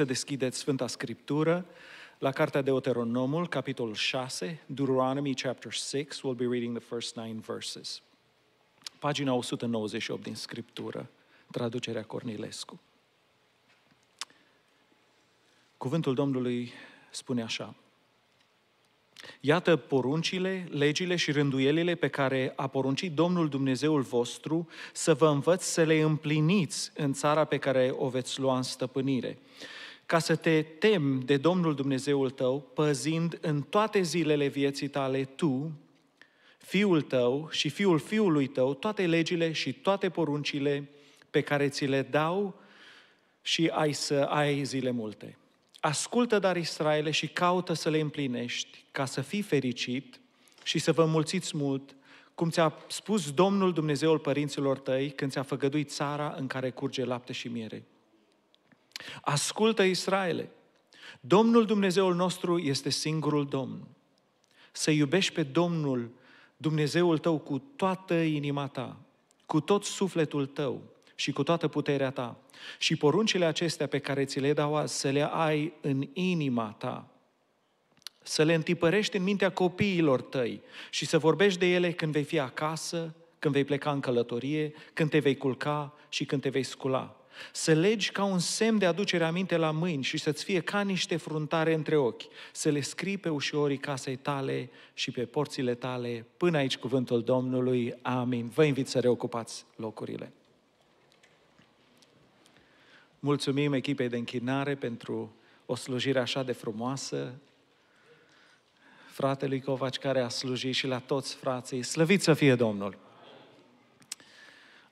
să deschideți Sfânta Scriptură la cartea Deuteronomul, capitolul 6, Deuteronomy chapter 6, we'll be reading the first nine verses. Pagina 198 din Scriptură, traducerea Cornilescu. Cuvântul Domnului spune așa, Iată poruncile, legile și rânduielile pe care a poruncit Domnul Dumnezeul vostru să vă învăț să le împliniți în țara pe care o veți lua în stăpânire ca să te temi de Domnul Dumnezeul tău, păzind în toate zilele vieții tale tu, fiul tău și fiul fiului tău, toate legile și toate poruncile pe care ți le dau și ai să ai zile multe. Ascultă dar Israele și caută să le împlinești ca să fii fericit și să vă mulțiți mult, cum ți-a spus Domnul Dumnezeul părinților tăi când ți-a făgăduit țara în care curge lapte și miere. Ascultă Israele! Domnul Dumnezeul nostru este singurul Domn. Să iubești pe Domnul Dumnezeul tău cu toată inima ta, cu tot sufletul tău și cu toată puterea ta. Și poruncile acestea pe care ți le dau azi, să le ai în inima ta, să le întipărești în mintea copiilor tăi și să vorbești de ele când vei fi acasă, când vei pleca în călătorie, când te vei culca și când te vei scula să legi ca un semn de aducere aminte la mâini și să-ți fie ca niște fruntare între ochi, să le scrii pe ușorii casei tale și pe porțile tale. Până aici cuvântul Domnului. Amin. Vă invit să reocupați locurile. Mulțumim echipei de închinare pentru o slujire așa de frumoasă. Fratelui Covaci care a slujit și la toți frații, slăvit să fie Domnul!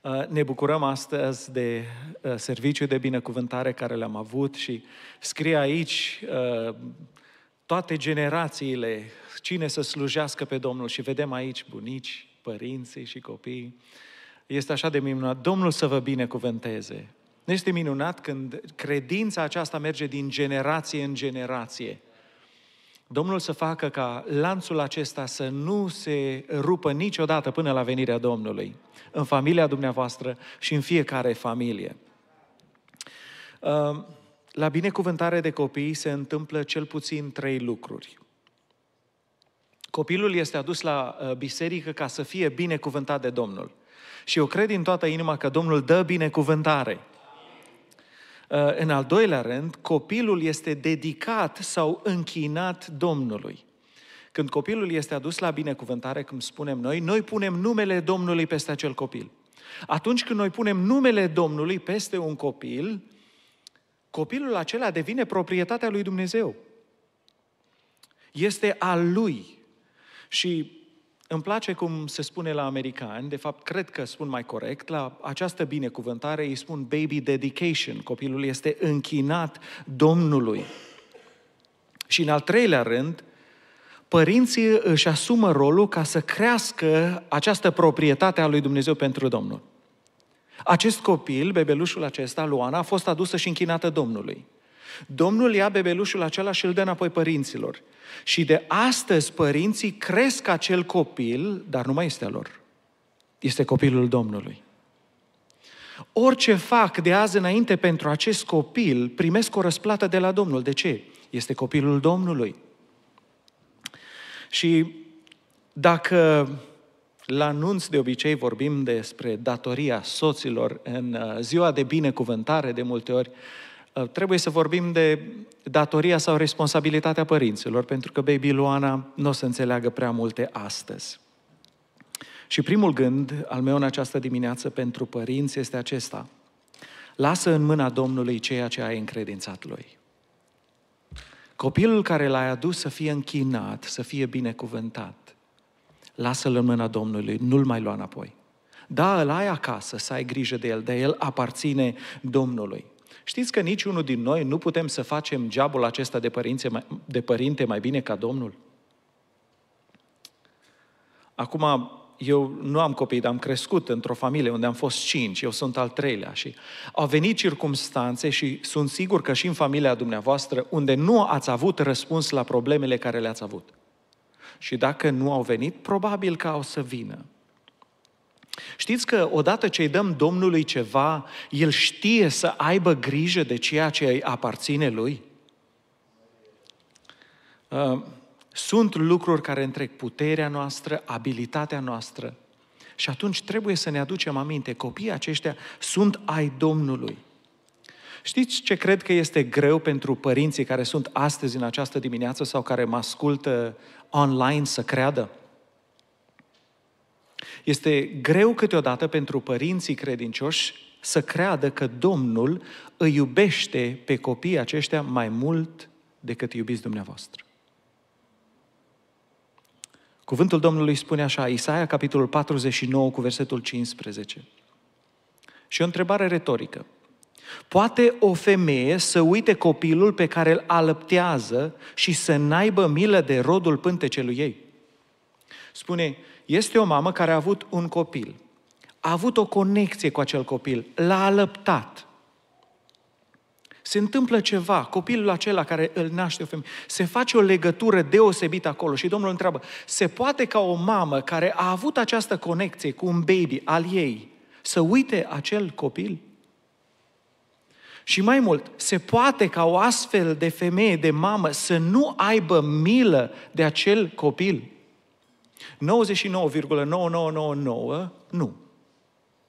Uh, ne bucurăm astăzi de uh, serviciul de binecuvântare care l-am avut și scrie aici uh, toate generațiile, cine să slujească pe Domnul și vedem aici bunici, părinții și copii. Este așa de minunat. Domnul să vă binecuvânteze. Este minunat când credința aceasta merge din generație în generație. Domnul să facă ca lanțul acesta să nu se rupă niciodată până la venirea Domnului, în familia dumneavoastră și în fiecare familie. Ehm, la binecuvântare de copii se întâmplă cel puțin trei lucruri. Copilul este adus la eh, biserică ca să fie binecuvântat de Domnul. Și eu cred din toată inima că Domnul dă binecuvântare. Eh, în al doilea rând, copilul este dedicat sau închinat Domnului. Când copilul este adus la binecuvântare, cum spunem noi, noi punem numele Domnului peste acel copil. Atunci când noi punem numele Domnului peste un copil, copilul acela devine proprietatea lui Dumnezeu. Este al lui. Și îmi place cum se spune la americani, de fapt cred că spun mai corect, la această binecuvântare îi spun baby dedication, copilul este închinat Domnului. Și în al treilea rând, părinții își asumă rolul ca să crească această proprietate a lui Dumnezeu pentru Domnul. Acest copil, bebelușul acesta, Luana, a fost adusă și închinată Domnului. Domnul ia bebelușul acela și îl dă înapoi părinților. Și de astăzi părinții cresc acel copil, dar nu mai este al lor. Este copilul Domnului. Orice fac de azi înainte pentru acest copil, primesc o răsplată de la Domnul. De ce? Este copilul Domnului. Și dacă la anunț de obicei vorbim despre datoria soților în uh, ziua de binecuvântare, de multe ori Uh, trebuie să vorbim de datoria sau responsabilitatea părinților, pentru că baby Luana nu o să înțeleagă prea multe astăzi. Și primul gând al meu în această dimineață pentru părinți este acesta. Lasă în mâna Domnului ceea ce ai încredințat lui. Copilul care l-ai adus să fie închinat, să fie binecuvântat. Lasă-l în mâna Domnului, nu-l mai lua înapoi. Da, îl ai acasă, să ai grijă de el, de el aparține Domnului. Știți că niciunul din noi nu putem să facem geabul acesta de, părințe, de părinte mai bine ca Domnul? Acum, eu nu am copii, dar am crescut într-o familie unde am fost cinci, eu sunt al treilea și au venit circumstanțe și sunt sigur că și în familia dumneavoastră unde nu ați avut răspuns la problemele care le-ați avut. Și dacă nu au venit, probabil că au să vină. Știți că odată ce îi dăm Domnului ceva, El știe să aibă grijă de ceea ce îi aparține Lui? Uh, sunt lucruri care întrec puterea noastră, abilitatea noastră. Și atunci trebuie să ne aducem aminte, copiii aceștia sunt ai Domnului. Știți ce cred că este greu pentru părinții care sunt astăzi în această dimineață sau care mă ascultă online să creadă? Este greu câteodată pentru părinții credincioși să creadă că Domnul îi iubește pe copiii aceștia mai mult decât iubiți dumneavoastră. Cuvântul Domnului spune așa, Isaia, capitolul 49, cu versetul 15. Și o întrebare retorică. Poate o femeie să uite copilul pe care îl alăptează și să n-aibă milă de rodul pântecelui ei? Spune, este o mamă care a avut un copil. A avut o conexie cu acel copil. L-a alăptat. Se întâmplă ceva. Copilul acela care îl naște o femeie. Se face o legătură deosebită acolo. Și Domnul întreabă, se poate ca o mamă care a avut această conexie cu un baby al ei să uite acel copil? Și mai mult, se poate ca o astfel de femeie, de mamă, să nu aibă milă de acel copil? 99,9999 nu.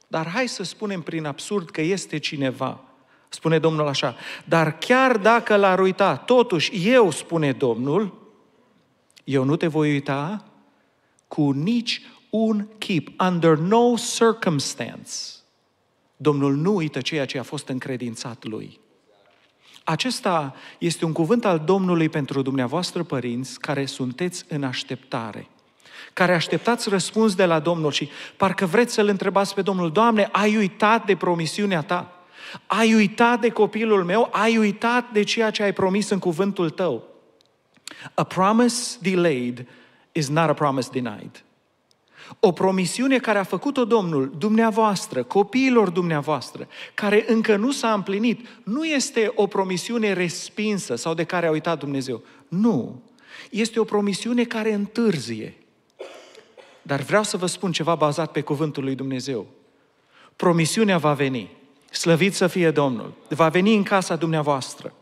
Dar hai să spunem prin absurd că este cineva. Spune Domnul așa, dar chiar dacă l-ar uita, totuși eu, spune Domnul, eu nu te voi uita cu nici un chip, under no circumstance. Domnul nu uită ceea ce a fost încredințat lui. Acesta este un cuvânt al Domnului pentru dumneavoastră, părinți, care sunteți în așteptare care așteptați răspuns de la Domnul și parcă vreți să-L întrebați pe Domnul, Doamne, ai uitat de promisiunea Ta? Ai uitat de copilul meu? Ai uitat de ceea ce ai promis în cuvântul Tău? A promise delayed is not a promise denied. O promisiune care a făcut-o Domnul dumneavoastră, copiilor dumneavoastră, care încă nu s-a împlinit, nu este o promisiune respinsă sau de care a uitat Dumnezeu. Nu. Este o promisiune care întârzie. Dar vreau să vă spun ceva bazat pe cuvântul lui Dumnezeu. Promisiunea va veni. Slăvit să fie Domnul. Va veni în casa dumneavoastră.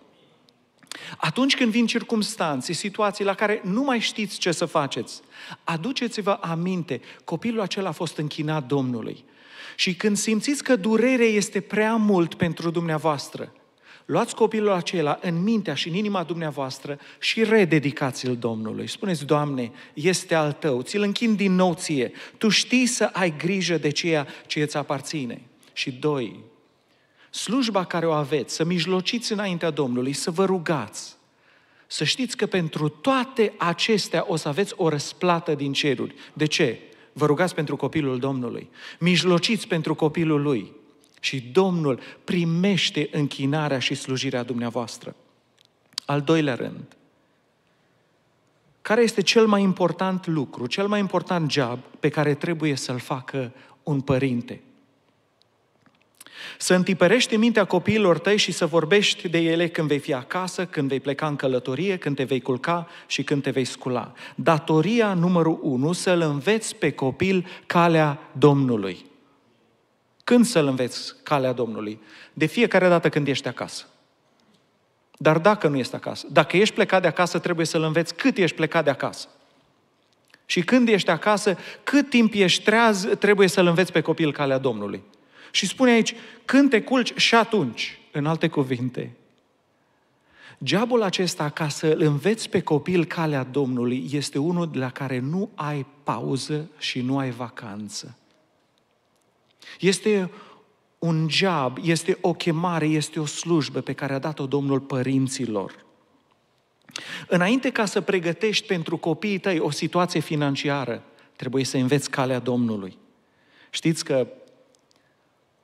Atunci când vin circumstanțe, situații la care nu mai știți ce să faceți, aduceți-vă aminte, copilul acela a fost închinat Domnului. Și când simțiți că durerea este prea mult pentru dumneavoastră, Luați copilul acela în mintea și în inima dumneavoastră și rededicați-l Domnului. Spuneți, Doamne, este al Tău, ți-l închin din nou ție. Tu știi să ai grijă de ceea ce îți aparține. Și doi, slujba care o aveți, să mijlociți înaintea Domnului, să vă rugați, să știți că pentru toate acestea o să aveți o răsplată din ceruri. De ce? Vă rugați pentru copilul Domnului. Mijlociți pentru copilul lui ci Domnul primește închinarea și slujirea dumneavoastră. Al doilea rând, care este cel mai important lucru, cel mai important job pe care trebuie să-l facă un părinte? Să întipărești în mintea copiilor tăi și să vorbești de ele când vei fi acasă, când vei pleca în călătorie, când te vei culca și când te vei scula. Datoria numărul unu, să-l înveți pe copil calea Domnului. Când să-L înveți calea Domnului? De fiecare dată când ești acasă. Dar dacă nu ești acasă, dacă ești plecat de acasă, trebuie să-L înveți cât ești plecat de acasă. Și când ești acasă, cât timp ești treaz, trebuie să-L înveți pe copil calea Domnului. Și spune aici, când te culci și atunci, în alte cuvinte, Geabul acesta, ca să îl înveți pe copil calea Domnului, este unul de la care nu ai pauză și nu ai vacanță. Este un job, este o chemare, este o slujbă pe care a dat-o Domnul părinților. Înainte ca să pregătești pentru copiii tăi o situație financiară, trebuie să înveți calea Domnului. Știți că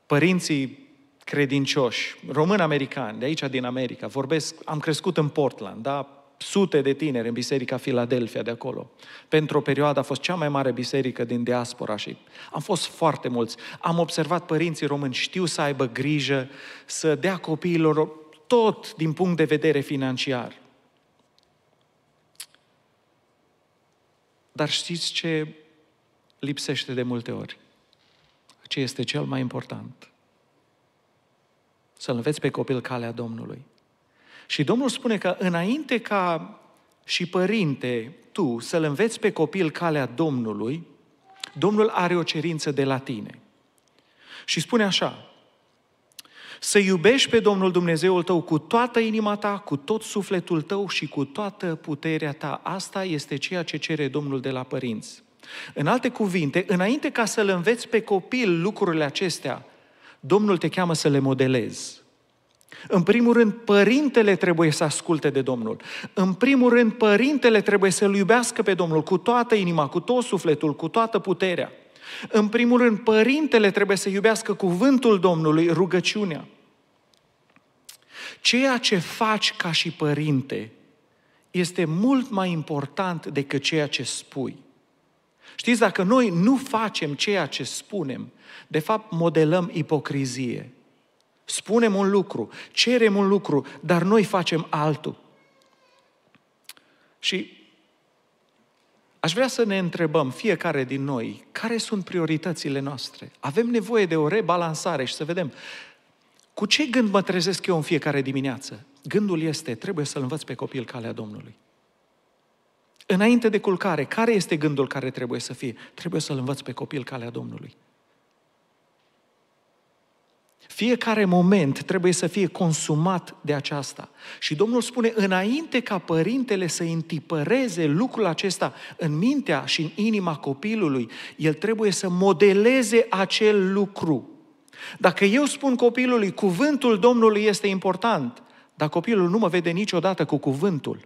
părinții credincioși, români-americani, de aici din America, vorbesc, am crescut în Portland, da, sute de tineri în biserica Filadelfia de acolo. Pentru o perioadă a fost cea mai mare biserică din diaspora și am fost foarte mulți. Am observat părinții români, știu să aibă grijă, să dea copiilor tot din punct de vedere financiar. Dar știți ce lipsește de multe ori? Ce este cel mai important? Să-l înveți pe copil calea Domnului și Domnul spune că înainte ca și părinte, tu să-l înveți pe copil calea Domnului, Domnul are o cerință de la tine. Și spune așa, să iubești pe Domnul Dumnezeul tău cu toată inima ta, cu tot sufletul tău și cu toată puterea ta. Asta este ceea ce cere Domnul de la părinți. În alte cuvinte, înainte ca să-l înveți pe copil lucrurile acestea, Domnul te cheamă să le modelezi. În primul rând, părintele trebuie să asculte de Domnul. În primul rând, părintele trebuie să-L iubească pe Domnul cu toată inima, cu tot sufletul, cu toată puterea. În primul rând, părintele trebuie să iubească cuvântul Domnului, rugăciunea. Ceea ce faci ca și părinte este mult mai important decât ceea ce spui. Știți, dacă noi nu facem ceea ce spunem, de fapt modelăm ipocrizie. Spunem un lucru, cerem un lucru, dar noi facem altul. Și aș vrea să ne întrebăm fiecare din noi, care sunt prioritățile noastre? Avem nevoie de o rebalansare și să vedem cu ce gând mă trezesc eu în fiecare dimineață? Gândul este, trebuie să-l învăț pe copil calea Domnului. Înainte de culcare, care este gândul care trebuie să fie? Trebuie să-l învăț pe copil calea Domnului. Fiecare moment trebuie să fie consumat de aceasta. Și Domnul spune, înainte ca părintele să întipăreze lucrul acesta în mintea și în inima copilului, el trebuie să modeleze acel lucru. Dacă eu spun copilului, cuvântul Domnului este important, dar copilul nu mă vede niciodată cu cuvântul.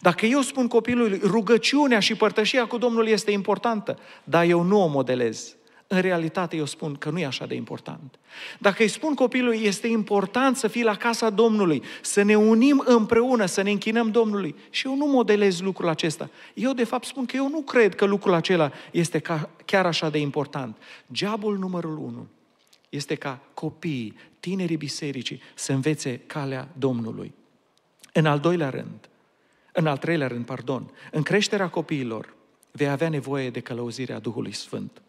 Dacă eu spun copilului, rugăciunea și părtășia cu Domnul este importantă, dar eu nu o modelez. În realitate, eu spun că nu e așa de important. Dacă îi spun copilului, este important să fii la casa Domnului, să ne unim împreună, să ne închinăm Domnului, și eu nu modelez lucrul acesta. Eu, de fapt, spun că eu nu cred că lucrul acela este ca, chiar așa de important. Geabul numărul unu este ca copiii, tinerii bisericii, să învețe calea Domnului. În al doilea rând, în al treilea rând, pardon, în creșterea copiilor vei avea nevoie de călăuzirea Duhului Sfânt.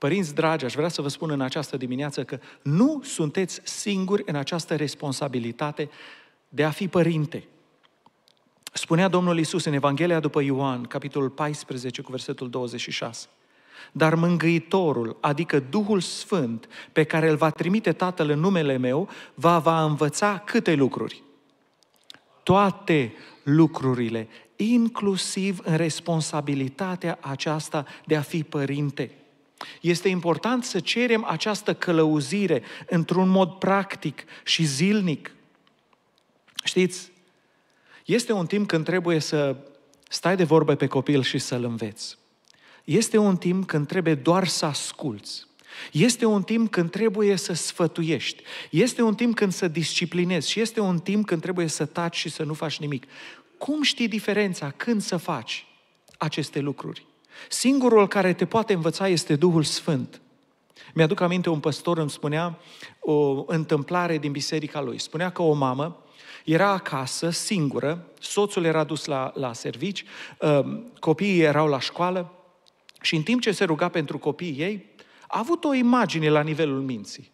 Părinți dragi, aș vrea să vă spun în această dimineață că nu sunteți singuri în această responsabilitate de a fi părinte. Spunea Domnul Isus în Evanghelia după Ioan, capitolul 14, cu versetul 26. Dar mângâitorul, adică Duhul Sfânt, pe care îl va trimite Tatăl în numele meu, va, va învăța câte lucruri? Toate lucrurile, inclusiv în responsabilitatea aceasta de a fi părinte. Este important să cerem această călăuzire într-un mod practic și zilnic. Știți, este un timp când trebuie să stai de vorbe pe copil și să-l înveți. Este un timp când trebuie doar să asculți. Este un timp când trebuie să sfătuiești. Este un timp când să disciplinezi și este un timp când trebuie să taci și să nu faci nimic. Cum știi diferența când să faci aceste lucruri? Singurul care te poate învăța este Duhul Sfânt. Mi-aduc aminte, un păstor îmi spunea o întâmplare din biserica lui. Spunea că o mamă era acasă, singură, soțul era dus la, la servici, um, copiii erau la școală și în timp ce se ruga pentru copiii ei, a avut o imagine la nivelul minții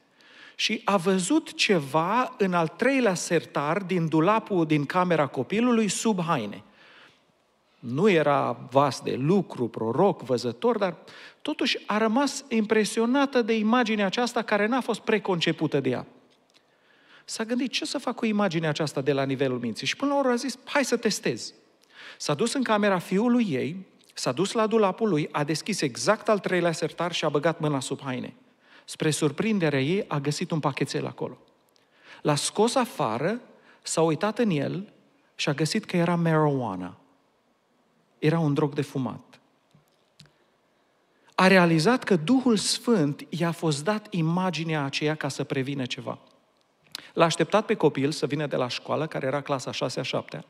și a văzut ceva în al treilea sertar din dulapul din camera copilului sub haine nu era vas de lucru, proroc, văzător, dar totuși a rămas impresionată de imaginea aceasta care n-a fost preconcepută de ea. S-a gândit ce să fac cu imaginea aceasta de la nivelul minții și până la urmă a zis, hai să testez. S-a dus în camera fiului ei, s-a dus la dulapul lui, a deschis exact al treilea sertar și a băgat mâna sub haine. Spre surprinderea ei a găsit un pachetel acolo. L-a scos afară, s-a uitat în el și a găsit că era marijuana era un drog de fumat. A realizat că Duhul Sfânt i-a fost dat imaginea aceea ca să prevină ceva. L-a așteptat pe copil să vină de la școală, care era clasa 6-a, 7-a,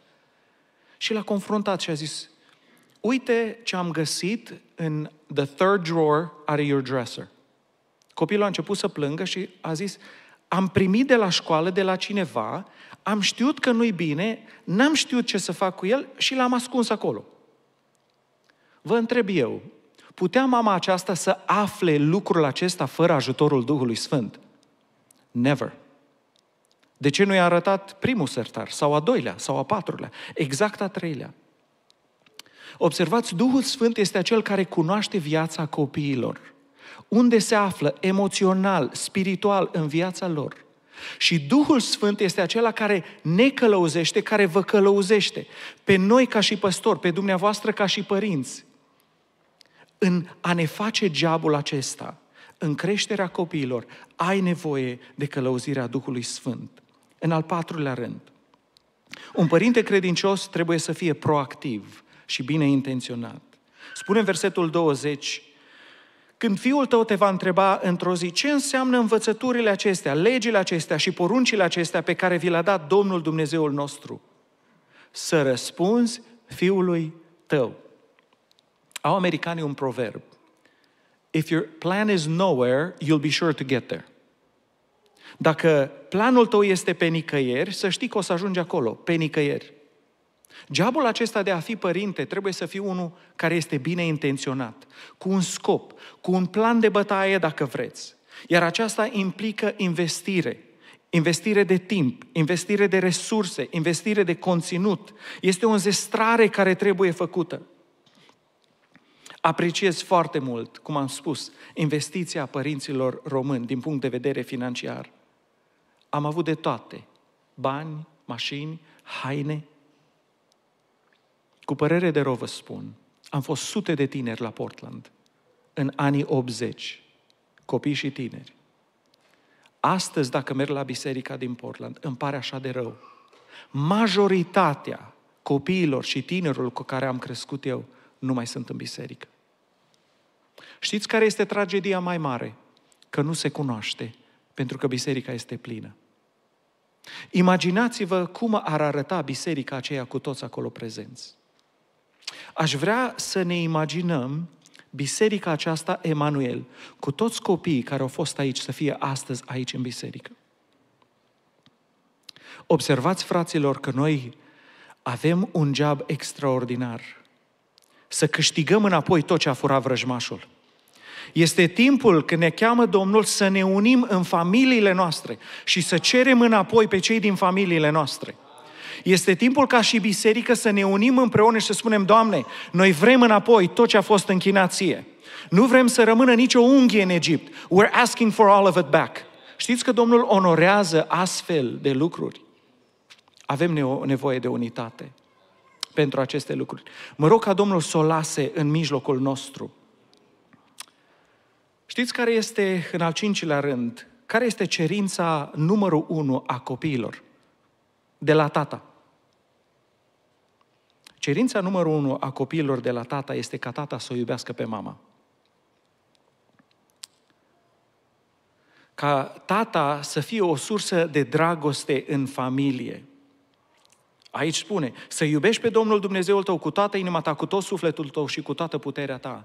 și l-a confruntat și a zis, uite ce am găsit în the third drawer are your dresser. Copilul a început să plângă și a zis, am primit de la școală, de la cineva, am știut că nu-i bine, n-am știut ce să fac cu el și l-am ascuns acolo. Vă întreb eu, putea mama aceasta să afle lucrul acesta fără ajutorul Duhului Sfânt? Never. De ce nu i-a arătat primul sertar, sau a doilea, sau a patrulea, exact a treilea? Observați, Duhul Sfânt este acel care cunoaște viața copiilor. Unde se află emoțional, spiritual în viața lor. Și Duhul Sfânt este acela care ne călăuzește, care vă călăuzește. Pe noi ca și păstori, pe dumneavoastră ca și părinți în a ne face geabul acesta, în creșterea copiilor, ai nevoie de călăuzirea Duhului Sfânt. În al patrulea rând, un părinte credincios trebuie să fie proactiv și bine intenționat. Spune versetul 20, când fiul tău te va întreba într-o zi ce înseamnă învățăturile acestea, legile acestea și poruncile acestea pe care vi le-a dat Domnul Dumnezeul nostru, să răspunzi fiului tău. Au americanii un proverb. If your plan is nowhere, you'll be sure to get there. Dacă planul tău este pe nicăieri, să știi că o să ajungi acolo, pe nicăieri. Geabul acesta de a fi părinte trebuie să fie unul care este bine intenționat, cu un scop, cu un plan de bătaie dacă vreți. Iar aceasta implică investire. Investire de timp, investire de resurse, investire de conținut. Este o înzestrare care trebuie făcută. Apreciez foarte mult, cum am spus, investiția părinților români din punct de vedere financiar. Am avut de toate. Bani, mașini, haine. Cu părere de rău vă spun, am fost sute de tineri la Portland în anii 80, copii și tineri. Astăzi, dacă merg la biserica din Portland, îmi pare așa de rău. Majoritatea copiilor și tinerilor cu care am crescut eu nu mai sunt în biserică. Știți care este tragedia mai mare? Că nu se cunoaște, pentru că biserica este plină. Imaginați-vă cum ar arăta biserica aceea cu toți acolo prezenți. Aș vrea să ne imaginăm biserica aceasta, Emanuel, cu toți copiii care au fost aici, să fie astăzi aici în biserică. Observați, fraților, că noi avem un job extraordinar – să câștigăm înapoi tot ce a furat vrăjmașul. Este timpul când ne cheamă Domnul să ne unim în familiile noastre și să cerem înapoi pe cei din familiile noastre. Este timpul ca și biserică să ne unim împreună și să spunem, Doamne, noi vrem înapoi tot ce a fost închinație. Nu vrem să rămână nicio unghie în Egipt. We're asking for all of it back. Știți că Domnul onorează astfel de lucruri? Avem nevoie de unitate pentru aceste lucruri. Mă rog ca Domnul să o lase în mijlocul nostru. Știți care este, în al cincilea rând, care este cerința numărul unu a copiilor? De la tata. Cerința numărul unu a copiilor de la tata este ca tata să o iubească pe mama. Ca tata să fie o sursă de dragoste în familie. Aici spune, să iubești pe Domnul Dumnezeul tău cu toată inima ta, cu tot sufletul tău și cu toată puterea ta.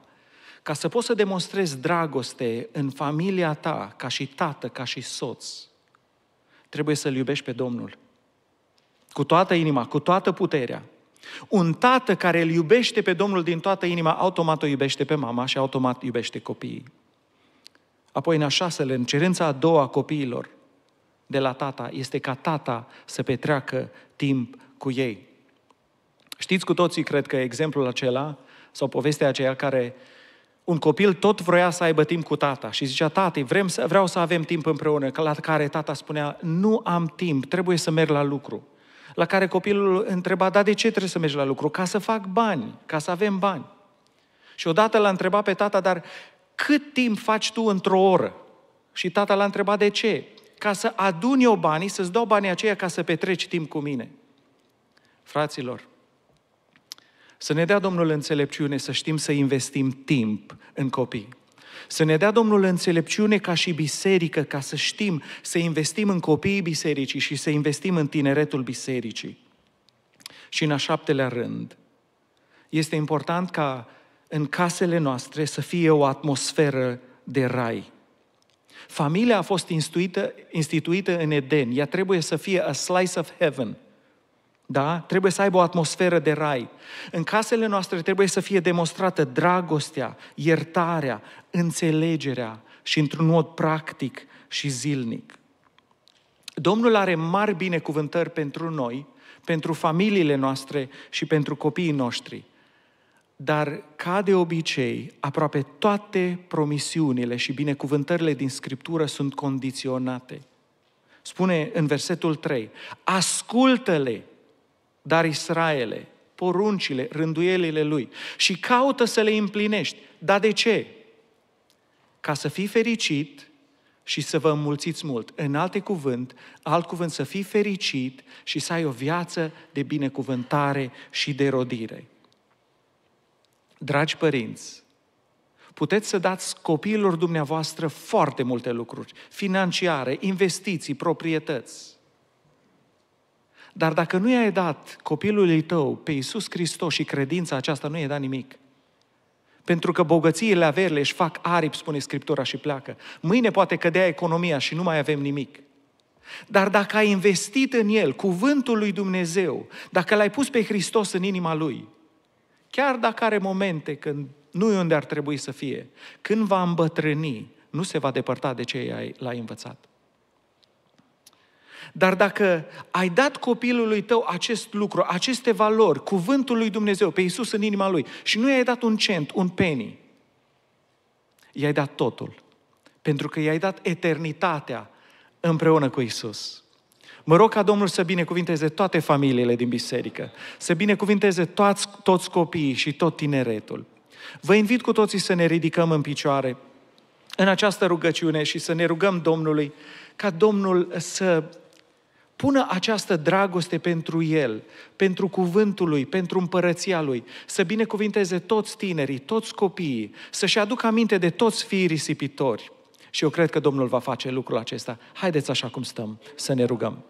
Ca să poți să demonstrezi dragoste în familia ta, ca și tată, ca și soț, trebuie să-L iubești pe Domnul. Cu toată inima, cu toată puterea. Un tată care îl iubește pe Domnul din toată inima, automat o iubește pe mama și automat iubește copiii. Apoi, în a șasele, în cerința a doua a copiilor de la tata, este ca tata să petreacă timp cu ei. Știți cu toții, cred că exemplul acela sau povestea aceea care un copil tot vroia să aibă timp cu tata și zicea, tati, vrem să, vreau să avem timp împreună, la care tata spunea, nu am timp, trebuie să merg la lucru. La care copilul întreba, da, de ce trebuie să mergi la lucru? Ca să fac bani, ca să avem bani. Și odată l-a întrebat pe tata, dar cât timp faci tu într-o oră? Și tata l-a întrebat, de ce? Ca să adun eu banii, să-ți dau banii aceia ca să petreci timp cu mine. Fraților, să ne dea Domnul înțelepciune să știm să investim timp în copii. Să ne dea Domnul înțelepciune ca și biserică, ca să știm să investim în copiii bisericii și să investim în tineretul bisericii. Și în a șaptelea rând, este important ca în casele noastre să fie o atmosferă de rai. Familia a fost instituită, instituită în Eden. Ea trebuie să fie a slice of heaven – da? Trebuie să aibă o atmosferă de rai. În casele noastre trebuie să fie demonstrată dragostea, iertarea, înțelegerea și într-un mod practic și zilnic. Domnul are mari binecuvântări pentru noi, pentru familiile noastre și pentru copiii noștri. Dar, ca de obicei, aproape toate promisiunile și binecuvântările din Scriptură sunt condiționate. Spune în versetul 3, ascultă-le dar Israele, poruncile, rânduielile lui și caută să le împlinești. Dar de ce? Ca să fii fericit și să vă înmulțiți mult. În alte cuvânt, alt cuvânt, să fii fericit și să ai o viață de binecuvântare și de rodire. Dragi părinți, puteți să dați copiilor dumneavoastră foarte multe lucruri, financiare, investiții, proprietăți. Dar dacă nu i-ai dat copilului tău pe Iisus Hristos și credința aceasta, nu i-ai dat nimic. Pentru că bogățiile, averile își fac aripi, spune Scriptura și pleacă. Mâine poate cădea economia și nu mai avem nimic. Dar dacă ai investit în el cuvântul lui Dumnezeu, dacă l-ai pus pe Hristos în inima lui, chiar dacă are momente când nu e unde ar trebui să fie, când va îmbătrâni, nu se va depărta de ce l-ai învățat. Dar dacă ai dat copilului tău acest lucru, aceste valori, cuvântul lui Dumnezeu, pe Iisus în inima lui, și nu i-ai dat un cent, un penny, i-ai dat totul. Pentru că i-ai dat eternitatea împreună cu Isus. Mă rog ca Domnul să binecuvinteze toate familiile din biserică, să binecuvinteze toți, toți copiii și tot tineretul. Vă invit cu toții să ne ridicăm în picioare în această rugăciune și să ne rugăm Domnului ca Domnul să pună această dragoste pentru El, pentru cuvântul Lui, pentru împărăția Lui, să binecuvinteze toți tinerii, toți copiii, să-și aducă aminte de toți fiii risipitori. Și eu cred că Domnul va face lucrul acesta. Haideți așa cum stăm, să ne rugăm.